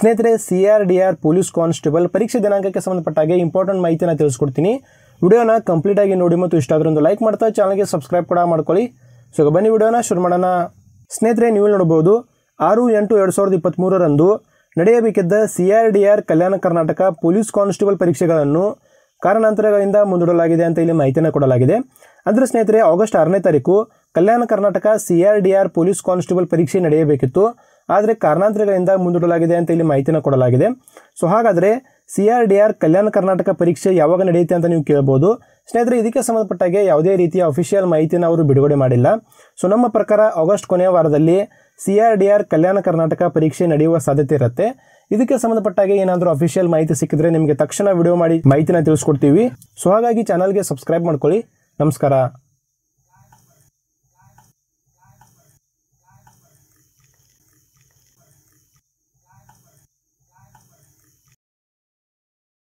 ಸ್ನೇಹಿತರೆ C R D R police constable ಪರೀಕ್ಷೆ ದಿನಾಂಕಕ್ಕೆ ಸಂಬಂಧಪಟ್ಟ ಹಾಗೆ ಇಂಪಾರ್ಟೆಂಟ್ ಮಾಹಿತಿಯನ್ನು ತಿಳಿಸ್ಕೊಡ್ತೀನಿ ವಿಡಿಯೋನ ಕಂಪ್ಲೀಟ್ ಆಗಿ ನೋಡಿ ಮತ್ತು ಇಷ್ಟ ಒಂದು ಲೈಕ್ ಮಾಡ್ತಾ ಚಾನಲ್ಗೆ ಸಬ್ಸ್ಕ್ರೈಬ್ ಕೂಡ ಮಾಡ್ಕೊಳ್ಳಿ ಸೊ ಬನ್ನಿ ವಿಡಿಯೋನ ಶುರು ಮಾಡೋಣ ಸ್ನೇಹಿತರೆ ನೀವು ನೋಡಬಹುದು ಆರು ಎಂಟು ಎರಡು ಸಾವಿರದ ಇಪ್ಪತ್ತ್ಮೂರರಂದು ನಡೆಯಬೇಕಿದ್ದ C R D R Kalyana Karnataka police constable ಪರೀಕ್ಷೆಗಳನ್ನು ಕಾರಣಾಂತರಗಳಿಂದ ಮುಂದೂಡಲಾಗಿದೆ ಅಂತ ಇಲ್ಲಿ ಮಾಹಿತಿಯನ್ನು ಕೊಡಲಾಗಿದೆ ಅಂದರೆ ಸ್ನೇಹಿತರೆ ಆಗಸ್ಟ್ ಆರನೇ ತಾರೀಕು Kalyana Karnataka C R D R police constable ಪರೀಕ್ಷೆ ನಡೆಯಬೇಕಿತ್ತು ಆದರೆ ಕಾರಣಾಂತರಗಳಿಂದ ಮುಂದೂಡಲಾಗಿದೆ ಅಂತ ಇಲ್ಲಿ ಮಾಹಿತಿನ ಕೊಡಲಾಗಿದೆ ಸೊ ಹಾಗಾದರೆ C R D R Kalyana Karnataka ಪರೀಕ್ಷೆ ಯಾವಾಗ ನಡೆಯುತ್ತೆ ಅಂತ ನೀವು ಕೇಳ್ಬೋದು ಸ್ನೇಹಿತರೆ ಇದಕ್ಕೆ ಸಂಬಂಧಪಟ್ಟಾಗೆ ಯಾವುದೇ ರೀತಿಯ ಅಫಿಷಿಯಲ್ ಮಾಹಿತಿನ ಅವರು ಬಿಡುಗಡೆ ಮಾಡಿಲ್ಲ ಸೊ ನಮ್ಮ ಪ್ರಕಾರ ಆಗಸ್ಟ್ ಕೊನೆಯ ವಾರದಲ್ಲಿ C R D R Kalyana Karnataka ಪರೀಕ್ಷೆ ನಡೆಯುವ ಸಾಧ್ಯತೆ ಇರುತ್ತೆ ಇದಕ್ಕೆ ಸಂಬಂಧಪಟ್ಟಾಗೆ ಏನಾದರೂ ಅಫಿಷಿಯಲ್ ಮಾಹಿತಿ ಸಿಕ್ಕಿದ್ರೆ ನಿಮಗೆ ತಕ್ಷಣ ವಿಡಿಯೋ ಮಾಡಿ ಮಾಹಿತಿನ ತಿಳಿಸ್ಕೊಡ್ತೀವಿ ಸೊ ಹಾಗಾಗಿ ಚಾನಲ್ಗೆ ಸಬ್ಸ್ಕ್ರೈಬ್ ಮಾಡ್ಕೊಳ್ಳಿ ನಮಸ್ಕಾರ